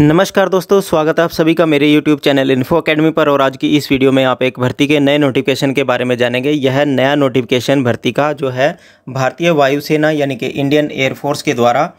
नमस्कार दोस्तों स्वागत है आप सभी का मेरे YouTube चैनल इन्फो अकेडमी पर और आज की इस वीडियो में आप एक भर्ती के नए नोटिफिकेशन के बारे में जानेंगे यह नया नोटिफिकेशन भर्ती का जो है भारतीय वायुसेना यानी कि इंडियन एयरफोर्स के द्वारा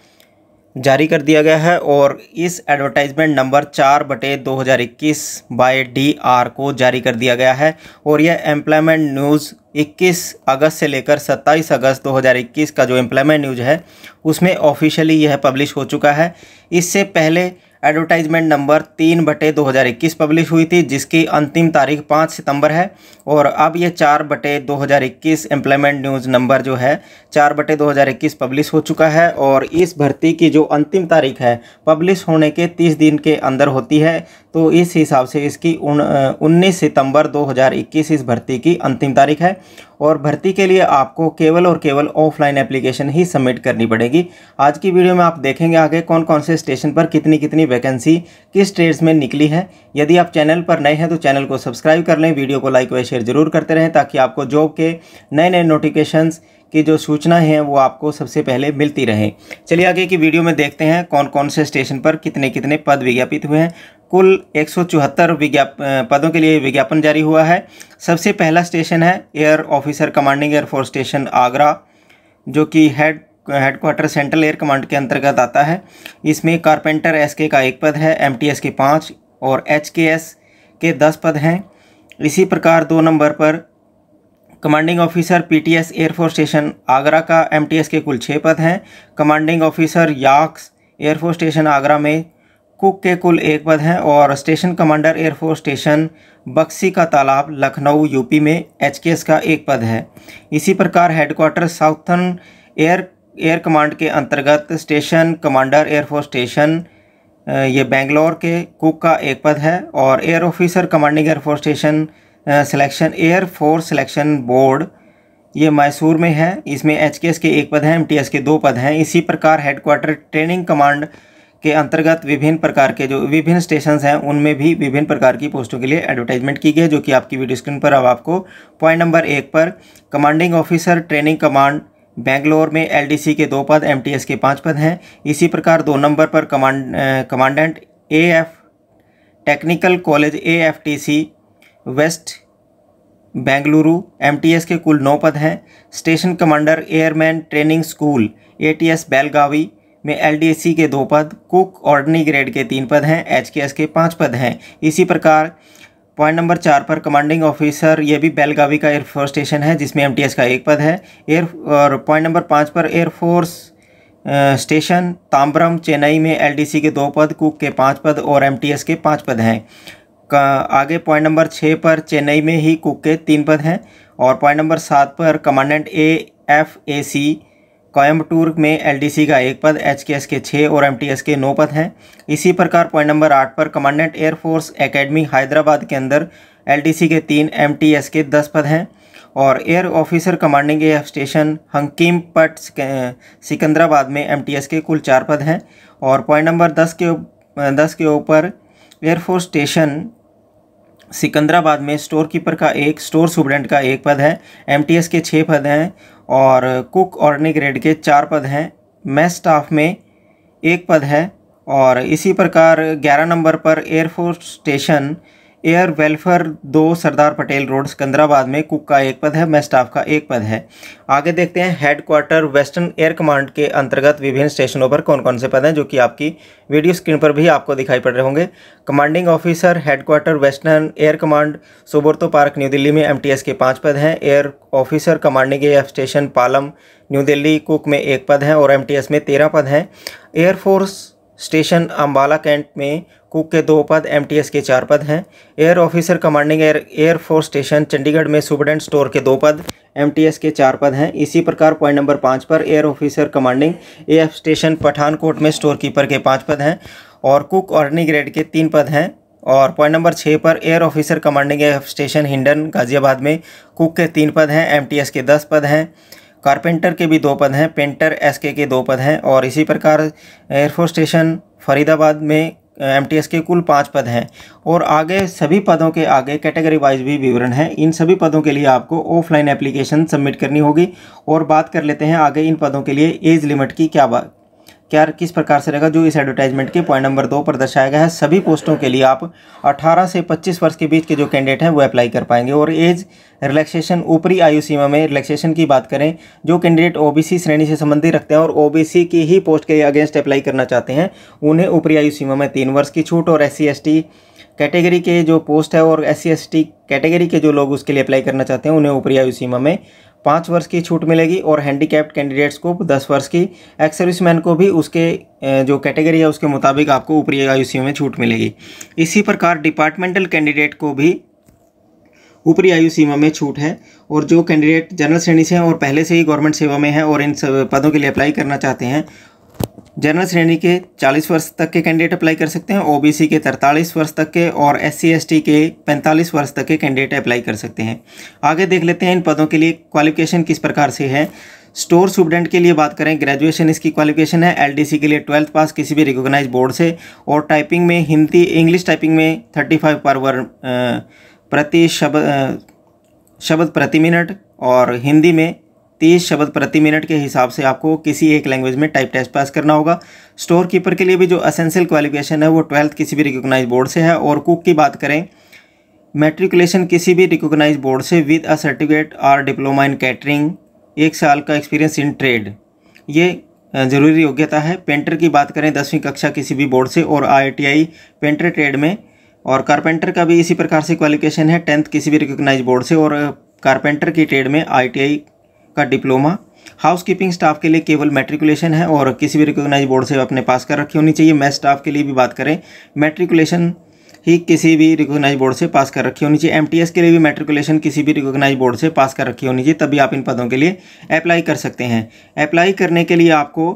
जारी कर दिया गया है और इस एडवर्टाइजमेंट नंबर चार बटे दो हज़ार इक्कीस बाय डी आर को जारी कर दिया गया है और यह एम्प्लॉयमेंट न्यूज़ 21 अगस्त से लेकर 27 अगस्त 2021 का जो एम्प्लॉयमेंट न्यूज़ है उसमें ऑफिशियली यह पब्लिश हो चुका है इससे पहले एडवर्टाइजमेंट नंबर तीन बटे दो हज़ार इक्कीस पब्लिश हुई थी जिसकी अंतिम तारीख पाँच सितंबर है और अब ये चार बटे दो हज़ार इक्कीस एम्प्लॉयमेंट न्यूज़ नंबर जो है चार बटे दो हज़ार इक्कीस पब्लिश हो चुका है और इस भर्ती की जो अंतिम तारीख है पब्लिश होने के तीस दिन के अंदर होती है तो इस हिसाब से इसकी उन उन्नीस सितंबर 2021 इस भर्ती की अंतिम तारीख है और भर्ती के लिए आपको केवल और केवल ऑफलाइन एप्लीकेशन ही सबमिट करनी पड़ेगी आज की वीडियो में आप देखेंगे आगे कौन कौन से स्टेशन पर कितनी कितनी वैकेंसी किस ट्रेड्स में निकली है यदि आप चैनल पर नए हैं तो चैनल को सब्सक्राइब कर लें वीडियो को लाइक व शेयर जरूर करते रहें ताकि आपको जॉब के नए नए नोटिफिकेशन की जो सूचनाएँ हैं वो आपको सबसे पहले मिलती रहे चलिए आगे की वीडियो में देखते हैं कौन कौन से स्टेशन पर कितने कितने पद विज्ञापित हुए हैं कुल एक विज्ञाप पदों के लिए विज्ञापन जारी हुआ है सबसे पहला स्टेशन है air officer commanding air force station Agra जो कि head headquarter central air command के अंतर्गत आता है इसमें कारपेंटर एस के का एक पद है एम टी एस के पाँच और एच के एस के दस पद हैं इसी प्रकार दो नंबर पर commanding officer P T S air force station Agra का एम टी एस के कुल छः पद हैं कमांडिंग ऑफिसर याक्स एयरफोर्स स्टेशन आगरा में कुक के कुल एक पद हैं और station commander air force station Bakshi ka Talab Lucknow UP में एच का एक पद है इसी प्रकार headquarter southern air air command के अंतर्गत स्टेशन कमांडर एयरफोर्स स्टेशन ये बेंगलोर के कुक का एक पद है और air officer commanding air force station selection air force selection board ये मैसूर में है इसमें एच के एक पद हैं एम के दो पद हैं इसी प्रकार हेडक्वार्टर ट्रेनिंग कमांड के अंतर्गत विभिन्न प्रकार के जो विभिन्न स्टेशन हैं उनमें भी विभिन्न प्रकार की पोस्टों के लिए एडवर्टाइजमेंट की गई है जो कि आपकी वीडियो स्क्रीन पर अब आपको पॉइंट नंबर एक पर commanding officer training command Bangalore में एलडीसी के दो पद एमटीएस के पाँच पद हैं इसी प्रकार दो नंबर पर command commandant AF technical college AFTC west Bengaluru MTS के कुल नौ पद हैं station commander airman training school ATS Belagavi में एल के दो पद कुक ऑर्डनी ग्रेड के तीन पद हैं एच के पाँच पद हैं इसी प्रकार पॉइंट नंबर चार पर कमांडिंग ऑफिसर ये भी बेलगावी का एयरफोर्स स्टेशन है जिसमें एम का एक पद है एयर और पॉइंट नंबर पाँच पर एयरफोर्स स्टेशन ताम्बरम चेन्नई में एलडीसी के दो पद कुक के पाँच पद और एमटीएस के पाँच पद हैं का आगे पॉइंट नंबर छः पर चेन्नई में ही कुक के तीन पद हैं और पॉइंट नंबर सात पर commandant A F A C Coimbatore में एलडीसी का एक पद एचकेएस के छः और एमटीएस के नौ पद हैं इसी प्रकार पॉइंट नंबर आठ पर कमांडेंट एयरफोर्स एकेडमी हैदराबाद के अंदर एलडीसी के तीन एमटीएस के दस पद हैं और air officer commanding air station Hakimpet Secunderabad में एमटीएस के कुल चार पद हैं और पॉइंट नंबर दस के दस के ऊपर एयरफोर्स स्टेशन सिकंदराबाद में स्टोर कीपर का एक स्टोर सुपरेंट का एक पद है एमटीएस के छः पद हैं और कुक ऑर्निक ग्रेड के चार पद हैं मैथ स्टाफ में एक पद है और इसी प्रकार ग्यारह नंबर पर एयरफोर्स स्टेशन एयर वेलफेयर दो सरदार पटेल रोड सिकंदराबाद में कुक का एक पद है मैं स्टाफ का एक पद है आगे देखते हैं head quarter western air command के अंतर्गत विभिन्न स्टेशनों पर कौन कौन से पद हैं जो कि आपकी वीडियो स्क्रीन पर भी आपको दिखाई पड़ रहे होंगे commanding officer head quarter western air command Subroto park new Delhi में एम के पाँच पद हैं air officer commanding F station Palam new Delhi cook में एक पद है और एम में तेरह पद हैं एयरफोर्स स्टेशन अम्बाला कैंट में कुक के दो पद एमटीएस के चार पद हैं air officer commanding air air force station Chandigarh में सुपरडेंट स्टोर के दो पद एमटीएस के चार पद हैं इसी प्रकार पॉइंट नंबर पाँच पर air officer commanding F station Pathankot में स्टोर कीपर के पाँच पद हैं और कुक ऑर्डनी ग्रेड के तीन पद हैं और पॉइंट नंबर छः पर air officer commanding F station Hindon Ghaziabad में कुक के तीन पद हैं एम के दस पद हैं कारपेंटर के भी दो पद हैं पेंटर एसके के दो पद हैं और इसी प्रकार एयरफोर्स स्टेशन फरीदाबाद में एमटीएस के कुल पाँच पद हैं और आगे सभी पदों के आगे कैटेगरी वाइज भी विवरण है इन सभी पदों के लिए आपको ऑफलाइन एप्लीकेशन सबमिट करनी होगी और बात कर लेते हैं आगे इन पदों के लिए एज लिमिट की क्या क्या किस प्रकार से रहेगा जो इस एडवर्टाइजमेंट के पॉइंट नंबर दो पर दर्शाया गया है सभी पोस्टों के लिए आप 18 से 25 वर्ष के बीच के जो कैंडिडेट हैं वो अप्लाई कर पाएंगे और एज रिलैक्सेशन ऊपरी आयु सीमा में रिलैक्सेशन की बात करें जो कैंडिडेट ओबीसी श्रेणी से संबंधित रखते हैं और ओबीसी की ही पोस्ट के अगेंस्ट अप्लाई करना चाहते हैं उन्हें ऊपरी आयु सीमा में तीन वर्ष की छूट और एस सी कैटेगरी के जो पोस्ट है और एस सी कैटेगरी के जो लोग उसके लिए अप्लाई करना चाहते हैं उन्हें ऊपरी आयु सीमा में पाँच वर्ष की छूट मिलेगी और हैंडीकैप्ड कैंडिडेट्स को दस वर्ष की एक्स सर्विसमैन को भी उसके जो कैटेगरी है उसके मुताबिक आपको ऊपरी आयु सीमा में छूट मिलेगी इसी प्रकार डिपार्टमेंटल कैंडिडेट को भी ऊपरी आयु सीमा में छूट है और जो कैंडिडेट जनरल श्रेणी से हैं और पहले से ही गवर्नमेंट सेवा में हैं और इन पदों के लिए अप्लाई करना चाहते हैं जनरल श्रेणी के 40 वर्ष तक के कैंडिडेट अप्लाई कर सकते हैं ओबीसी के 43 वर्ष तक के और एस सी के 45 वर्ष तक के कैंडिडेट अप्लाई कर सकते हैं आगे देख लेते हैं इन पदों के लिए क्वालिफिकेशन किस प्रकार से है स्टोर स्टूडेंट के लिए बात करें ग्रेजुएशन इसकी क्वालिफिकेशन है एलडीसी के लिए ट्वेल्थ पास किसी भी रिकोगनाइज बोर्ड से और टाइपिंग में हिंदी इंग्लिश टाइपिंग में थर्टी फाइव पर वर प्रति शब्द शब्द प्रति मिनट और हिंदी में तीस शब्द प्रति मिनट के हिसाब से आपको किसी एक लैंग्वेज में टाइप टेस्ट पास करना होगा स्टोर कीपर के लिए भी जो असेंशियल क्वालिफिकेशन है वो ट्वेल्थ किसी भी रिकोगनाइज बोर्ड से है और कुक की बात करें मेट्रिकुलेशन किसी भी रिकोगनाइज बोर्ड से विद अ सर्टिफिकेट और डिप्लोमा इन कैटरिंग एक साल का एक्सपीरियंस इन ट्रेड ये ज़रूरी योग्यता है पेंटर की बात करें दसवीं कक्षा किसी भी बोर्ड से और आई पेंटर ट्रेड में और कारपेंटर का भी इसी प्रकार से क्वालिफिकेशन है टेंथ किसी भी रिकोगनाइज बोर्ड से और कारपेंटर की ट्रेड में आई का डिप्लोमा हाउस कीपिंग स्टाफ के लिए केवल मेट्रिकुलेशन है और किसी भी रिकोगनाइज बोर्ड से अपने पास कर रखी होनी चाहिए मैथ स्टाफ के लिए भी बात करें मेट्रिकुलेशन ही किसी भी रिकोगनाइज बोर्ड से पास कर रखी होनी चाहिए एमटीएस के लिए भी मेट्रिकुलेशन किसी भी रिकोगनाइज बोर्ड से पास कर रखी होनी चाहिए तभी आप इन पदों के लिए अप्लाई कर सकते हैं अप्लाई करने के लिए आपको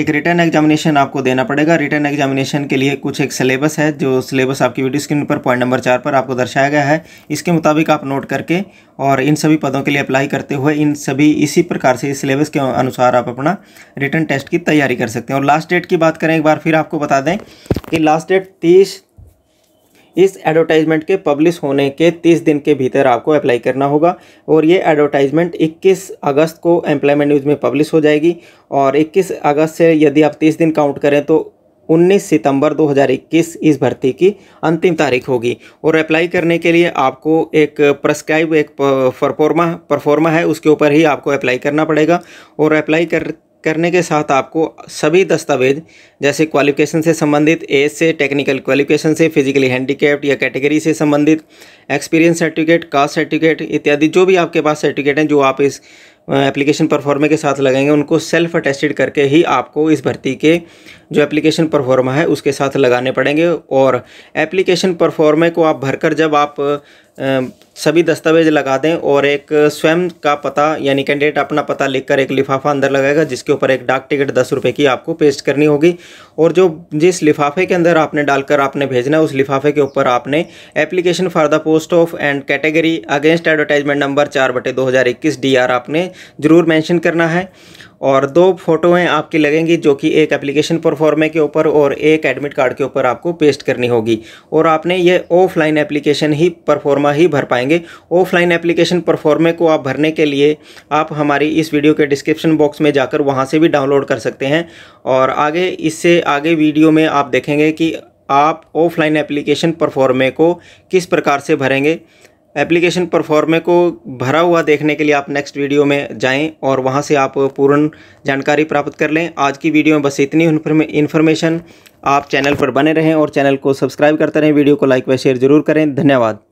एक रिटर्न एग्जामिनेशन आपको देना पड़ेगा रिटर्न एग्जामिनेशन के लिए कुछ एक सिलेबस है जो सिलेबस आपकी वीडियो स्क्रीन पर पॉइंट नंबर चार पर आपको दर्शाया गया है इसके मुताबिक आप नोट करके और इन सभी पदों के लिए अप्लाई करते हुए इन सभी इसी प्रकार से इस सिलेबस के अनुसार आप अपना रिटर्न टेस्ट की तैयारी कर सकते हैं और लास्ट डेट की बात करें एक बार फिर आपको बता दें कि लास्ट डेट तीस इस एडवर्टाइजमेंट के पब्लिश होने के तीस दिन के भीतर आपको अप्लाई करना होगा और ये एडवर्टाइजमेंट इक्कीस अगस्त को एम्प्लॉयमेंट न्यूज़ में पब्लिश हो जाएगी और इक्कीस अगस्त से यदि आप तीस दिन काउंट करें तो 19 सितंबर 2021 इस भर्ती की अंतिम तारीख होगी और अप्लाई करने के लिए आपको एक प्रस्क्राइब एक परफॉर्मा परफॉर्मा है उसके ऊपर ही आपको अप्लाई करना पड़ेगा और अप्लाई कर करने के साथ आपको सभी दस्तावेज जैसे क्वालिफिकेशन से संबंधित एज से टेक्निकल क्वालिफिकेशन से फिजिकली हैंडीकैप्ड या कैटेगरी से संबंधित एक्सपीरियंस सर्टिफिकेट कास्ट सर्टिफिकेट इत्यादि जो भी आपके पास सर्टिफिकेट हैं जो आप इस एप्लीकेशन परफॉर्मा के साथ लगेंगे उनको सेल्फ अटेस्टेड करके ही आपको इस भर्ती के जो एप्लीकेशन परफॉर्मा है उसके साथ लगाने पड़ेंगे और एप्लीकेशन परफॉर्मे को आप भरकर जब आप सभी दस्तावेज लगा दें और एक स्वयं का पता यानी कैंडिडेट अपना पता लिखकर एक लिफाफा अंदर लगाएगा जिसके ऊपर एक डाक टिकट दस रुपये की आपको पेस्ट करनी होगी और जो जिस लिफाफे के अंदर आपने डालकर आपने भेजना है उस लिफाफे के ऊपर आपने application for the post of and category against advertisement number चार बटे दो आपने ज़रूर मैंशन करना है और दो फोटोएँ आपकी लगेंगी जो कि एक एप्लीकेशन परफॉर्मे के ऊपर और एक एडमिट कार्ड के ऊपर आपको पेस्ट करनी होगी और आपने ये ऑफलाइन एप्लीकेशन ही परफॉर्मा ही भर पाएंगे ऑफलाइन एप्लीकेशन परफॉर्मे को आप भरने के लिए आप हमारी इस वीडियो के डिस्क्रिप्शन बॉक्स में जाकर वहाँ से भी डाउनलोड कर सकते हैं और आगे इससे आगे वीडियो में आप देखेंगे कि आप ऑफलाइन एप्लीकेशन परफॉर्मे को किस प्रकार से भरेंगे एप्लीकेशन परफॉर्मे को भरा हुआ देखने के लिए आप नेक्स्ट वीडियो में जाएं और वहां से आप पूर्ण जानकारी प्राप्त कर लें आज की वीडियो में बस इतनी इन्फॉर्मेशन आप चैनल पर बने रहें और चैनल को सब्सक्राइब करते रहें वीडियो को लाइक व शेयर ज़रूर करें धन्यवाद